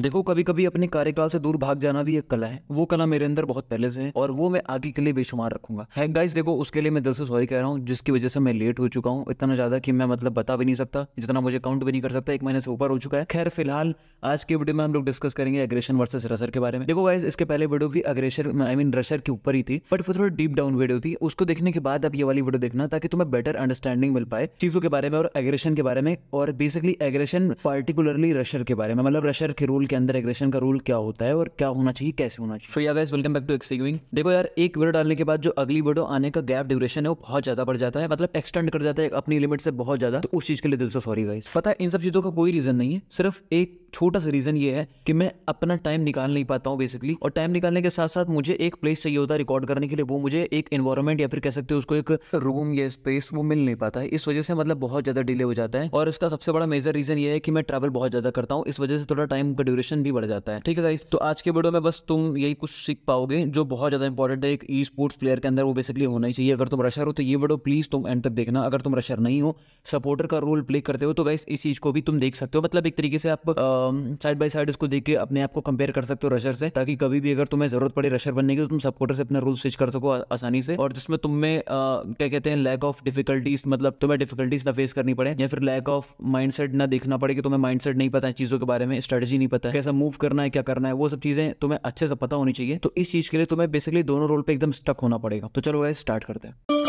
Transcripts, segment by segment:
देखो कभी कभी अपने कार्यकाल से दूर भाग जाना भी एक कला है वो कला मेरे अंदर बहुत पहले से है और वो मैं आगे के लिए बेशुमार रखूंगा है गाइस देखो उसके लिए मैं दिल से सॉरी कह रहा हूँ जिसकी वजह से मैं लेट हो चुका हूँ इतना ज़्यादा कि मैं मतलब बता भी नहीं सकता जितना मुझे काउंट भी नहीं कर सकता एक महीने से ऊपर हो चुका है खैर फिलहाल आज के वीडियो में हम लोग डिस्कस करेंगे एग्रेशन वर्सेस रसर के बारे में देखो गाइस इसके पहले वीडियो भी अग्रेशन आई मीन रशर के ऊपर ही थी बट वो थोड़ा डीप डाउन वीडियो थी उसको देखने के बाद अब ये वाली वीडियो देखना ताकि तुम्हें बेटर अंडरस्टैंडिंग मिल पाए चीज़ों के बारे में और एग्रेशन के बारे में और बेसिकली एग्रेशन पार्टिकुलरली रशर के बारे में मतलब रशर के रूल रूल के अंदर एग्रेशन का रूल क्या होता है और क्या होना चाहिए कैसे होना चाहिए so yeah guys welcome back to एक्सिंग देखो यार एक वीडियो डालने के बाद जो अगली वीडियो आने का गैप ड्यूरेशन है वो बहुत ज़्यादा बढ़ जाता है मतलब एक्सटेंड कर जाता है अपनी लिमिट से बहुत ज़्यादा तो उस चीज़ के लिए दिल से सॉरी गाइस पता है इन सब चीज़ों का कोई रीज़न नहीं है सिर्फ एक छोटा सा रीज़न ये है कि मैं अपना टाइम निकाल नहीं पाता हूँ बेसिकली और टाइम निकालने के साथ साथ मुझे एक प्लेस चाहिए होता है रिकॉर्ड करने के लिए वो मुझे एक इन्वायरमेंट या फिर कह सकते हो उसको एक रूम या स्पेस वो मिल नहीं पाता है इस वजह से मतलब बहुत ज़्यादा डिले हो जाता है और इसका सबसे बड़ा मेजर रीज़न ये है कि मैं ट्रैवल बहुत ज़्यादा करता हूँ इस वजह से थोड़ा टाइम का ड्यूरेशन भी बढ़ जाता है ठीक है गाइस तो आज के वीडियो में बस तुम यही कुछ सीख पाओगे जो बहुत ज़्यादा इंपॉर्टेंट है एक ई स्पोर्ट्स प्लेयर के अंदर वो बेसिकली होना ही चाहिए अगर तुम रशर हो तो ये वीडियो प्लीज़ तुम एंड तक देखना अगर तुम रशर नहीं हो सपोर्टर का रोल प्ले करते हो तो गाइस इस चीज़ को भी तुम देख सकते हो मतलब एक तरीके से आप साइड बाई साइड इसको देख के अपने आप को कंपेयर कर सकते हो रशर से ताकि कभी भी अगर तुम्हें जरूरत पड़े रशर बनने की तो तुम सपोर्टर से अपना रूल स्विच कर सको आसानी से और जिसमें तुम्हें क्या कहते हैं लैक ऑफ डिफिकल्टीज मतलब तुम्हें डिफिकल्टीज ना फेस करनी पड़े या फिर लैक ऑफ माइंड सेट ना देखना पड़े कि तुम्हें माइंड सेट नहीं पता है चीज़ों के बारे में स्ट्रेटेजी नहीं पता है कैसा मूव करना है क्या करना है वो सब चीज़ें तुम्हें अच्छे से पता होनी चाहिए तो इस चीज़ के लिए तुम्हें बेसिकली दोनों रोल पर एकदम स्टक होना पड़ेगा तो चलो वह स्टार्ट करते हैं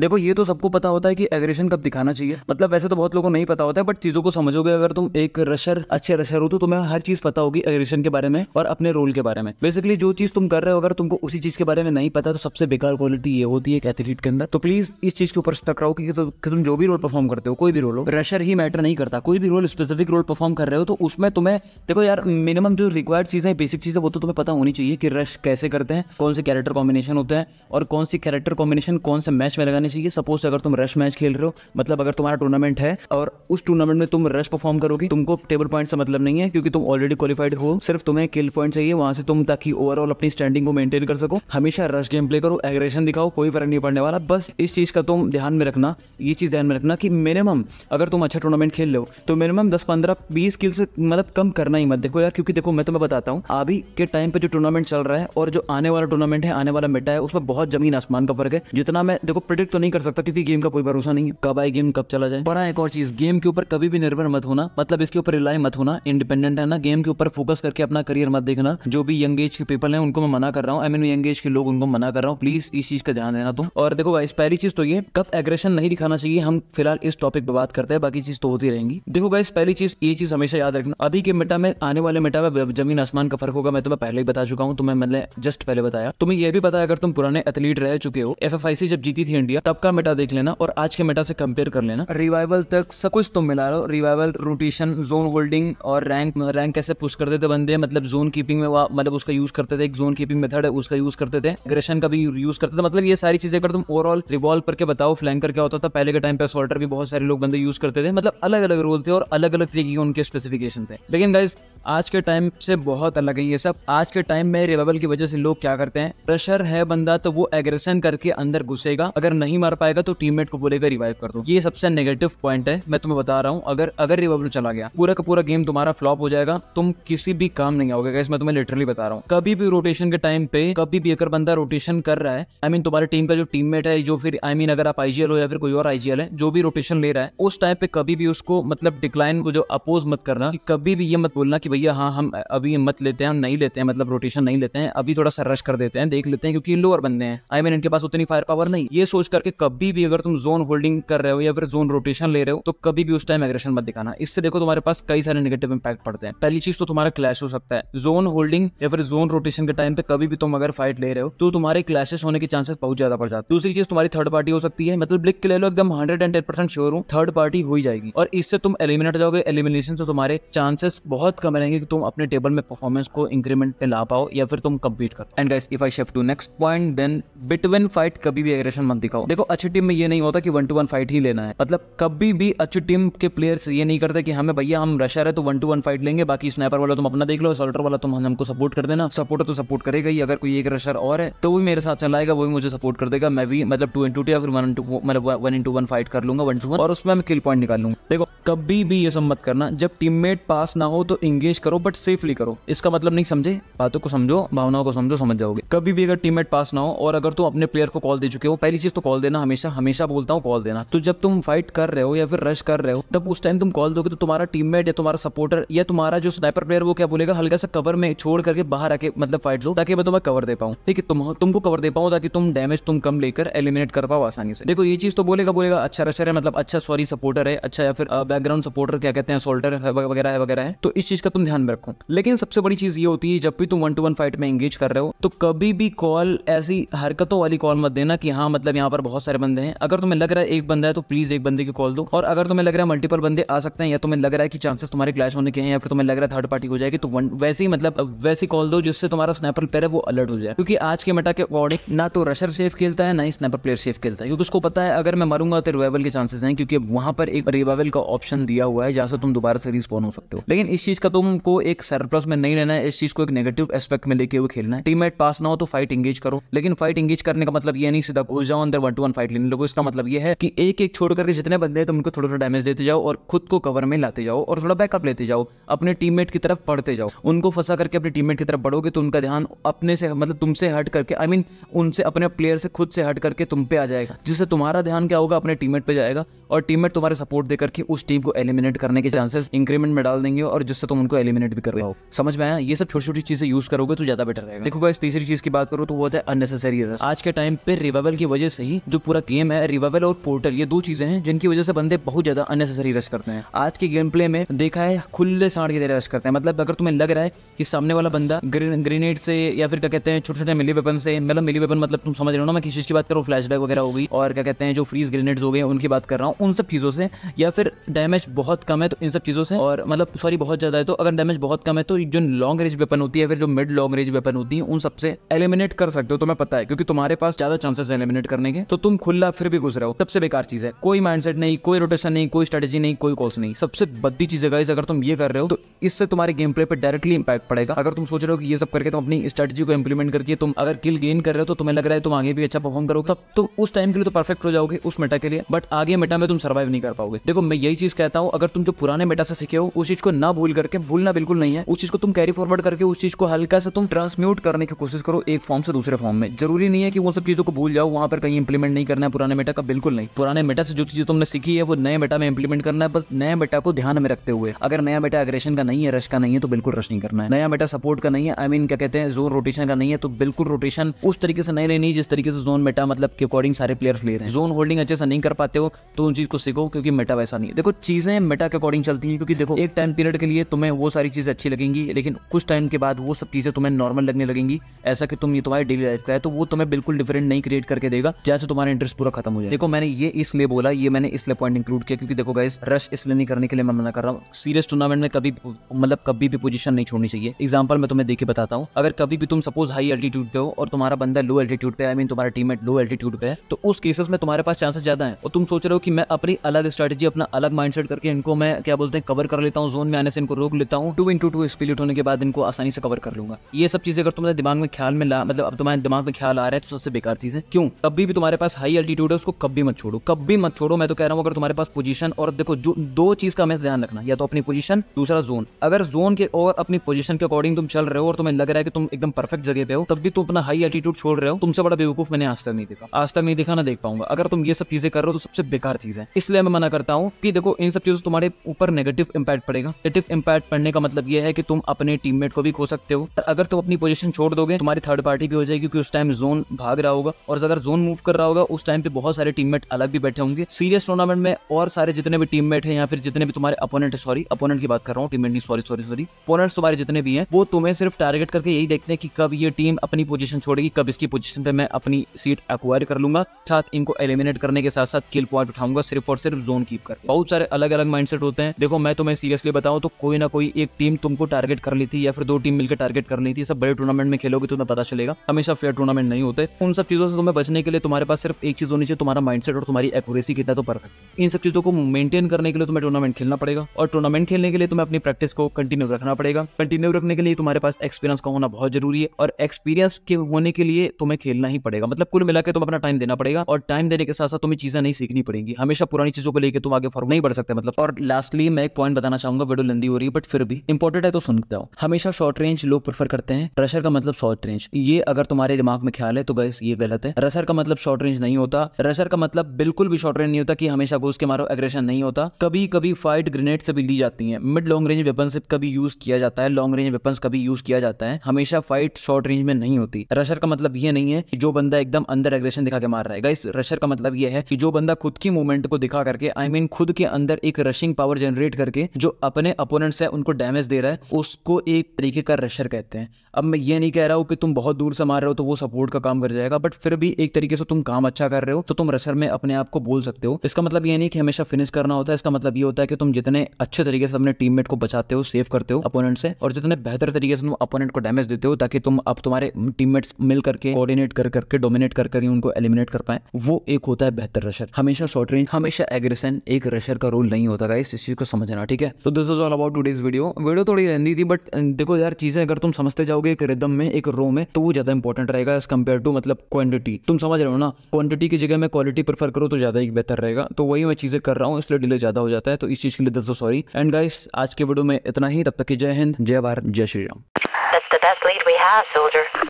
देखो ये तो सबको पता होता है कि एग्रेशन कब दिखाना चाहिए मतलब वैसे तो बहुत लोगों को नहीं पता होता है बट चीज़ों को समझोगे अगर तुम एक रशर अच्छे रशर हो तो तुम्हें हर चीज़ पता होगी एग्रेशन के बारे में और अपने रोल के बारे में बेसिकली जो चीज़ तुम कर रहे हो अगर तुमको उसी चीज़ के बारे में नहीं पता तो सबसे बेकार क्वालिटी ये होती है एक एथलीट के अंदर तो प्लीज़ इस चीज़ के ऊपर स्टक रहो कि, तो, कि तुम जो भी रोल परफॉर्म करते हो कोई भी रोल हो रशर ही मैटर नहीं करता कोई भी रोल स्पेसिफिक रोल परफॉर्म कर रहे हो तो उसमें तुम्हें देखो यार मिनिमम जो रिक्वायर्ड है बेसिक चीज है वो तो तुम्हें पता होनी चाहिए कि रश कैसे करते हैं कौन से कैरेक्टर कॉम्बिनेशन होते हैं और कौन सी कैरेक्टर कॉम्बिनेशन कौन से मैच में लगाने चाहिए सपोज अगर तुम रश मैच खेल रहे हो मतलब अगर तुम्हारा टूर्नामेंट है और उस टूर्नामेंट में तुम रश परफॉर्म करोगे तुमको टेबल पॉइंट से मतलब नहीं है क्योंकि तुम ऑलरेडी क्वालिफाइड हो सिर्फ तुम्हें किल पॉइंट चाहिए वहां से तुम ताकि ओवरऑल अपनी स्टैंडिंग को मेंटेन कर सको हमेशा रश गेम प्ले करो एग्रेशन दिखाओ कोई फर्क नहीं पड़ने वाला बस इस चीज़ का तुम ध्यान में रखना ये चीज़ ध्यान में रखना कि मिनिमम अगर तुम अच्छा टूर्नामेंट खेल लो तो मिनिमम दस पंद्रह बीस किल से मतलब कम करना ही मत देखो यार क्योंकि देखो मैं तुम्हें बताता हूँ अभी के टाइम पे जो टूर्नामेंट चल रहा है और जो आने वाला टूर्नामेंट है आने वाला मिड्डा है उसमें बहुत जमीन आसमान का फर्क है जितना मैं देखो प्रिडिक्ट प्रिडिक्ट तो नहीं कर सकता क्योंकि गेम का कोई भरोसा नहीं है कब आए गेम कब चला जाए बड़ा एक और चीज गेम के ऊपर कभी भी निर्भर मत होना मतलब इसके ऊपर रिलाई मत होना इंडिपेंडेंट है ना गेम के ऊपर फोकस करके अपना करियर मत देखना जो भी यंग एज के पीपल है उनको मैं मना कर रहा हूँ आई मीन यंग एज के लोग उनको मना कर रहा हूँ प्लीज इस चीज का ध्यान देना तुम और देखो गाइस पहली चीज तो ये कब एग्रेशन नहीं दिखाना चाहिए हम फिलहाल इस टॉपिक पे बात करते हैं बाकी चीज तो होती रहेंगी देखो गाइस पहली चीज ये चीज हमेशा याद रखना अभी के मेटा में आने वाले मेटा में जमीन आसमान का फर्क होगा मैं तुम्हें पहले ही बता चुका हूँ तुम्हें मैंने जस्ट पहले बताया तुम्हें यह भी पता अगर तुम पुराने एथलीट रह चुके हो एफ जब जीती थी इंडिया लिया तब का मेटा देख लेना और आज के मेटा से कंपेयर कर लेना रिवाइवल तक सब कुछ तुम मिला रहे हो रिवाइवल रोटेशन जोन होल्डिंग और रैंक रैंक मतलब कैसे पुश करते थे बंदे मतलब जोन कीपिंग में मतलब उसका यूज करते थे एक जोन कीपिंग मेथड है उसका यूज करते थे ग्रेशन का भी यूज करते थे मतलब ये सारी चीजें अगर तुम ओवरऑल रिवॉल्व करके बताओ फ्लैंकर क्या होता था पहले के टाइम पे सोल्टर भी बहुत सारे लोग बंदे यूज करते थे मतलब अलग अलग रोल थे और अलग अलग तरीके के उनके स्पेसिफिकेशन थे लेकिन गाइज आज के टाइम से बहुत अलग है ये सब आज के टाइम में रिवाइवल की वजह से लोग क्या करते हैं प्रेशर है बंदा तो वो एग्रेशन करके अंदर घुसेगा अगर नहीं नहीं मार पाएगा तो टीममेट को बोलेगा रिवाइव कर दो ये सबसे नेगेटिव पॉइंट है मैं तुम्हें बता रहा हूँ अगर अगर रिवाइवल चला गया पूरा का पूरा गेम तुम्हारा फ्लॉप हो जाएगा तुम किसी भी काम नहीं आओगे मैं तुम्हें लिटरली बता रहा हूँ कभी भी रोटेशन के टाइम पे कभी भी अगर बंदा रोटेशन कर रहा है आई मीन तुम्हारे टीम का जो टीम है जो फिर आई मीन अगर आप आईजीएल हो या फिर कोई और आईजीएल है जो भी रोटेशन ले रहा है उस टाइम पे कभी भी उसको मतलब डिक्लाइन को जो अपोज मत करना कभी भी ये मत बोलना की भैया हाँ हम अभी मत लेते हैं हम नहीं लेते हैं मतलब रोटेशन नहीं लेते हैं अभी थोड़ा सा रश कर देते हैं देख लेते हैं क्योंकि लोअर बंदे हैं आई मीन इनके पास उतनी फायर पावर नहीं ये सोच करके कभी भी अगर तुम जोन होल्डिंग कर रहे हो या फिर जोन रोटेशन ले रहे हो तो कभी भी उस टाइम एग्रेशन मत दिखाना इससे देखो तुम्हारे पास कई सारे नेगेटिव इंपैक्ट पड़ते हैं पहली चीज तो तुम्हारा क्लैश हो सकता है जोन होल्डिंग या फिर जोन रोटेशन के टाइम पे कभी भी तुम अगर फाइट ले रहे हो तो तुम्हारे क्लैशेस होने के चांसेस बहुत ज्यादा पड़ जाते हैं दूसरी चीज तुम्हारी थर्ड पार्टी हो सकती है मतलब ब्लिक के ले लो एकदम hundred and ten percent sure हूँ थर्ड पार्टी हो ही जाएगी और इससे तुम एलिमिनेट जाओगे एलिमिनेशन से तुम्हारे चांसेस बहुत कम रहेंगे कि तुम अपने टेबल में परफॉर्मेंस को इंक्रीमेंट पे ला पाओ या फिर तुम कम्पीट करो and guys if I shift to next point then between fight कभी भी एग्रेशन मत दिखाओ देखो अच्छी टीम में ये नहीं होता कि वन टू वन फाइट ही लेना है मतलब कभी भी अच्छी टीम के प्लेयर्स ये नहीं करते कि हमें हाँ, भैया हम रशर है तो वन टू वन फाइट लेंगे बाकी स्नाइपर वाला तुम अपना देख लो सोल्टर वाला तुम हमको सपोर्ट कर देना सपोर्ट तो सपोर्ट करेगा ही अगर कोई एक रशर और है तो वो मेरे साथ चलाएगा वो भी मुझे सपोर्ट कर देगा मैं भी मतलब टू इंटू टू या फिर वन टू मतलब वन इंटू वन फाइट कर लूंगा वन टू वन और उसमें मैं किल पॉइंट निकाल लूंगा देखो कभी भी ये सब मत करना जब टीममेट पास ना हो तो इंगेज करो बट सेफली करो इसका मतलब नहीं समझे बातों को समझो भावनाओं को समझो समझ जाओगे कभी भी अगर टीममेट पास ना हो और अगर तुम अपने प्लेयर को कॉल दे चुके हो पहली चीज तो कॉल कॉल देना हमेशा हमेशा बोलता हूँ कॉल देना तो जब तुम फाइट कर रहे हो या फिर रश कर रहे हो तब उस टाइम तुम कॉल दोगे तो तुम्हारा टीममेट या तुम्हारा सपोर्टर या तुम्हारा जो स्नाइपर प्लेयर वो क्या बोलेगा हल्का सा कवर में छोड़ करके बाहर आके मतलब फाइट लो ताकि मैं तुम्हें कवर दे पाऊँ ठीक है तुम तुमको कवर दे पाऊँ ताकि तुम डैमेज तुम कम लेकर एलिमिनेट कर पाओ आसानी से देखो ये चीज़ तो बोलेगा बोलेगा अच्छा रशर है मतलब अच्छा सॉरी सपोर्टर है अच्छा या फिर बैकग्राउंड सपोर्टर क्या कहते हैं सोल्टर वगैरह है वगैरह है तो इस चीज़ का तुम ध्यान रखो लेकिन सबसे बड़ी चीज़ ये होती है जब भी तुम वन टू वन फाइट में एंगेज कर रहे हो तो कभी भी कॉल ऐसी हरकतों वाली कॉल मत देना कि हाँ मतलब यहाँ पर बहुत सारे बंदे हैं अगर तुम्हें लग रहा है एक बंदा है तो प्लीज एक बंदे की कॉल दो और अगर तुम्हें लग रहा है मल्टीपल बंदे आ सकते हैं या तुम्हें लग रहा है कि चांसेस तुम्हारे क्लैश होने के हैं या फिर तुम्हें लग रहा है थर्ड पार्टी हो जाएगी तो वैसे ही मतलब वैसे कॉल दो जिससे तुम्हारा स्नैपर प्लेयर है वो अलर्ट हो जाए क्योंकि आज के मेटा के अकॉर्डिंग ना तो रशर सेफ खेलता है ना ही स्नैपर प्लेयर सेफ खेलता है क्योंकि उसको पता है अगर मैं मरूंगा तो रिवाइवल के चांसेस हैं क्योंकि वहां पर एक रिवाइवल का ऑप्शन दिया हुआ है जहां से तुम दोबारा से रिस्पॉन हो सकते हो लेकिन इस चीज का तुमको एक सरप्लस में नहीं रहना है इस चीज को एक नेगेटिव एस्पेक्ट में लेके हुए खेलना है टीम पास ना हो तो फाइट इंगेज करो लेकिन फाइट इंगेज करने का मतलब ये नहीं सीधा घुस जाओ अंदर वन टू वन फाइट लेने लोगों इसका मतलब ये है कि एक एक छोड़ करके जितने बंदे हैं तो उनको थोड़ा थोड़ा डैमेज देते जाओ और खुद को कवर में लाते जाओ और थोड़ा बैकअप लेते जाओ अपने टीम की तरफ पढ़ते जाओ उनको फंसा करके अपने टीम की तरफ बढ़ोगे तो उनका ध्यान अपने से मतलब तुमसे हट करके आई मीन उनसे अपने प्लेयर से खुद से हट करके तुम पे आ जाएगा जिससे तुम्हारा ध्यान क्या होगा अपने टीम पे जाएगा और टीम तुम्हारे सपोर्ट दे करके उस टीम को एलिमिनेट करने के चांसेस इंक्रीमेंट में डाल देंगे और जिससे तुम उनको एलिमिनेट भी कर रहे हो समझ में आया ये सब छोटी छोटी चीजें यूज करोगे तो ज्यादा बेटर रहेगा देखो इस तीसरी चीज की बात करो तो वो होता है अननेसेसरी रस आज के टाइम पे रिवाइवल की वजह से ही जो पूरा गेम है रिवाइवल और पोर्टल ये दो चीज़ें हैं जिनकी वजह से बंदे बहुत ज़्यादा अननेसेसरी रश करते हैं आज के गेम प्ले में देखा है खुले साड़ की तरह रश करते हैं मतलब अगर तुम्हें लग रहा है कि सामने वाला बंदा ग्रेनेड से या फिर क्या कहते हैं छोटे छोटे मिली वेपन से मतलब मिली वेपन मतलब तुम समझ रहे हो ना मैं किस चीज़ की बात करूँ फ्लैश वगैरह होगी और क्या कहते हैं जो फ्रीज ग्रेनेड्स हो गए उनकी बात कर रहा हूँ उन सब चीज़ों से या फिर डैमेज बहुत कम है तो इन सब चीज़ों से और मतलब सॉरी बहुत ज़्यादा है तो अगर डैमेज बहुत कम है तो जो लॉन्ग रेंज वेपन होती है फिर जो मिड लॉन्ग रेंज वेपन होती है उन सबसे एलिमिनेट कर सकते हो तो मैं पता है क्योंकि तुम्हारे पास ज़्यादा चांसेस है एलिमिनेट करने के तो तुम खुला फिर भी घुस रहे हो सबसे बेकार चीज है कोई माइंडसेट नहीं कोई रोटेशन नहीं कोई स्ट्रेटेजी नहीं कोई कोर्स नहीं सबसे बद्दी चीज है अगर तुम ये कर रहे हो तो इससे तुम्हारे गेम प्ले पर डायरेक्टली इंपैक्ट पड़ेगा अगर तुम सोच रहे हो कि ये सब करके तुम अपनी स्ट्रेटेजी को इंप्लीमेंट करके तुम अगर किल गेन कर रहे हो तो तुम्हें लग रहा है तुम आगे भी अच्छा परफॉर्म करोगे तब तुम उस टाइम के लिए तो परफेक्ट हो जाओगे उस मेटा के लिए बट आगे मेटा में तुम सर्वाइव नहीं कर पाओगे देखो मैं यही चीज कहता हूं अगर तुम जो पुराने मेटा से सीखे हो उस चीज को ना भूल करके भूलना बिल्कुल नहीं है उस चीज को तुम कैरी फॉरवर्ड करके उस चीज को हल्का से तुम ट्रांसम्यूट करने की कोशिश करो एक फॉर्म से दूसरे फॉर्म में जरूरी नहीं है कि वो सब चीजों को भूल जाओ वहां पर कहीं इंप्लीमेंट इंप्लीमेंट नहीं करना है पुराने मेटा का बिल्कुल नहीं पुराने मेटा से जो चीज़ तुमने सीखी है वो नए मेटा में इंप्लीमेंट करना है बस नया मेटा को ध्यान में रखते हुए अगर नया मेटा अग्रेशन का नहीं है रश का नहीं है तो बिल्कुल रश नहीं करना है नया मेटा सपोर्ट का नहीं है आई मीन क्या कहते हैं जोन रोटेशन का नहीं है तो बिल्कुल रोटेशन उस तरीके से नहीं लेनी जिस तरीके से जोन मेटा मतलब के अकॉर्डिंग सारे प्लेयर्स ले रहे हैं जोन होल्डिंग अच्छे से नहीं कर पाते हो तो उन चीज़ को सीखो क्योंकि मेटा वैसा नहीं है देखो चीज़ें मेटा के अकॉर्डिंग चलती है क्योंकि देखो एक टाइम पीरियड के लिए तुम्हें वो सारी चीज़ें अच्छी लगेंगी लेकिन कुछ टाइम के बाद वो सब चीज़ें तुम्हें नॉर्मल लगने लगेंगी ऐसा कि तुम ये तुम्हारी डेली लाइफ का है तो वो तुम्हें बिल्कुल डिफरेंट नहीं क्रिएट करके देगा जैसे तुम्हारा इंटरेस्ट पूरा खत्म हो जाए देखो मैंने ये इसलिए बोला ये मैंने इसलिए पॉइंट इंक्लूड किया क्योंकि देखो गाइस रश इसलिए नहीं करने के लिए मैं मना कर रहा हूँ सीरियस टूर्नामेंट में कभी मतलब कभी भी पोजीशन नहीं छोड़नी चाहिए एग्जाम्पल मैं तुम्हें देखे बताता हूँ अगर कभी भी तुम सपोज हाई एल्टीट्यूड पे हो और तुम्हारा बंदा लो एल्टीट्यूड पे आई मीन तुम्हारा टीम लो एल्टीट्यूड पे है तो उस केसेस में तुम्हारे पास चांसेस ज्यादा है और तुम सोच रहे हो कि मैं अपनी अलग स्ट्रेटेजी अपना अलग माइंडसेट करके इनको मैं क्या बोलते हैं कवर कर लेता हूँ जोन में आने से इनको रोक लेता हूँ टू इंटू टू स्पिलिट होने के बाद इनको आसानी से कवर कर लूंगा ये सब चीजें अगर तुम्हारे दिमाग में ख्याल में ला मतलब अब तुम्हारे दिमाग में ख्याल आ रहा है तो सबसे बेकार चीज है क्यों कभी भी तुम्हारे पास हाई अल्टीट्यूड है उसको कभी मत छोड़ो कभी मत छोड़ो मैं तो कह रहा हूँ अगर तुम्हारे पास पोजीशन और देखो जो दो चीज़ का हमें ध्यान रखना या तो अपनी पोजीशन दूसरा जोन अगर जोन के और अपनी पोजीशन के अकॉर्डिंग तुम चल रहे हो और तुम्हें लग रहा है कि तुम एकदम परफेक्ट जगह पे हो तब भी तुम अपना हाई अल्टीट्यूड छोड़ रहे हो तुमसे बड़ा बेवकूफ मैंने आज तक नहीं देखा आज तक नहीं देखा ना देख पाऊंगा अगर तुम ये सब चीजें कर रहे हो तो सबसे बेकार चीज है इसलिए मैं मना करता हूँ कि देखो इन सब चीजों तुम्हारे ऊपर नेगेटिव इंपैक्ट पड़ेगा नेगेटिव इंपैक्ट पड़ने का मतलब यह है कि तुम अपने टीममेट को भी खो सकते हो अगर तुम अपनी पोजीशन छोड़ दोगे तुम्हारी थर्ड पार्टी भी हो जाएगी क्योंकि उस टाइम जोन भाग रहा होगा और अगर जोन मूव कर रहा होगा उस टाइम पे बहुत सारे टीममेट अलग भी बैठे होंगे सीरियस टूर्नामेंट में और सारे जितने भी टीममेट हैं या फिर जितने भी तुम्हारे अपोनेंट है सॉरी अपोनेंट की बात कर रहा हूँ टीममेट नहीं सॉरी सॉरी सॉरी अपोनेंट्स तुम्हारे जितने भी हैं वो तुम्हें सिर्फ टारगेट करके यही देखते हैं कि कब ये टीम अपनी पोजीशन छोड़ेगी कब इसकी पोजीशन पे मैं अपनी सीट एक्वायर कर लूंगा साथ इनको एलिमिनेट करने के साथ साथ किल पॉइंट उठाऊंगा सिर्फ और सिर्फ जोन कीप कर बहुत सारे अलग अलग माइंडसेट होते हैं देखो मैं तुम्हें सीरियसली बताऊं तो कोई ना कोई एक टीम तुमको टारगेट कर ली थी या फिर दो टीम मिलकर टारगेट करनी थी सब बड़े टूर्नामेंट में खेलोगे तो तुम्हें पता चलेगा हमेशा फेयर टूर्नामेंट नहीं होते उन सब चीजों से तुम्हें बचने के लिए तुम्हारे पास सिर्फ एक चीज़ होनी चाहिए तुम्हारा माइंडसेट और तुम्हारी एक्यूरेसी कितना तो परफेक्ट इन सब चीज़ों को मेंटेन करने के लिए तुम्हें टूर्नामेंट खेलना पड़ेगा और टूर्नामेंट खेलने के लिए तुम्हें अपनी प्रैक्टिस को कंटिन्यू रखना पड़ेगा कंटिन्यू रखने के लिए तुम्हारे पास एक्सपीरियंस का होना बहुत जरूरी है और एक्सपीरियंस के होने के लिए तुम्हें खेलना ही पड़ेगा मतलब कुल मिलाकर तुम अपना टाइम देना पड़ेगा और टाइम देने के साथ साथ तुम्हें चीज़ें नहीं सीखनी पड़ेगी हमेशा पुरानी चीज़ों को लेकर तुम आगे फॉर्म नहीं बढ़ सकते मतलब और लास्टली मैं एक पॉइंट बताना चाहूंगा वीडियो लंदी हो रही है बट फिर भी इंपॉर्टेंट है तो सुनता हूँ हमेशा शॉर्ट रेंज लोग प्रेफर करते हैं प्रेशर का मतलब शॉर्ट रेंज ये अगर तुम्हारे दिमाग में ख्याल है तो बस ये गलत है रसर का मतलब शॉर्ट रेंज रेंज नहीं होता रेसर का मतलब बिल्कुल भी शॉर्ट रेंज नहीं होता कि हमेशा घुस के मारो एग्रेशन नहीं होता कभी कभी फाइट ग्रेनेड से भी ली जाती है मिड लॉन्ग रेंज वेपन से कभी यूज किया जाता है लॉन्ग रेंज वेपन कभी यूज किया जाता है हमेशा फाइट शॉर्ट रेंज में नहीं होती रेसर का मतलब ये नहीं है कि जो बंदा एकदम अंदर एग्रेशन दिखा के मार रहा है इस रेसर का मतलब यह है कि जो बंदा खुद की मूवमेंट को दिखा करके आई मीन खुद के अंदर एक रशिंग पावर जनरेट करके जो अपने अपोनेंट्स है उनको डैमेज दे रहा है उसको एक तरीके का रशर कहते हैं अब मैं ये नहीं कह रहा हूँ कि तुम बहुत दूर से मार रहे हो तो वो सपोर्ट का काम कर जाएगा बट फिर भी एक तरीके से तुम काम अच्छा कर रहे हो तो तुम रसर में अपने आप को बोल सकते हो इसका मतलब ये नहीं कि हमेशा फिनिश करना होता है इसका मतलब ये होता है कि तुम जितने अच्छे तरीके से अपने टीम को बचाते हो सेव करते हो अपोनेंट से और जितने बेहतर तरीके से तुम अपोनेंट को डैमेज देते हो ताकि तुम अब तुम्हारे टीम मिल करके कोऑर्डिनेट कर करके डोमिनेट कर करके उनको एलिमिनेट कर पाए वो एक होता है बेहतर रशर हमेशा शॉर्ट रेंज हमेशा एग्रेशन एक रशर का रोल नहीं होता इस चीज को समझना ठीक है तो this is all about to video video थोड़ी रहती थी बट देखो यार चीजें अगर तुम समझते जाओ जाओगे एक रिदम में एक रो में तो वो ज़्यादा इंपॉर्टेंट रहेगा एज कम्पेयर टू मतलब क्वांटिटी तुम समझ रहे हो ना क्वांटिटी की जगह मैं क्वालिटी प्रेफर करूँ तो ज़्यादा ही बेहतर रहेगा तो वही मैं चीज़ें कर रहा हूँ इसलिए डिले ज़्यादा हो जाता है तो इस चीज़ के लिए दस दो सॉरी एंड गाइस आज के वीडियो में इतना ही तब तक की जय हिंद जय भारत जय श्री राम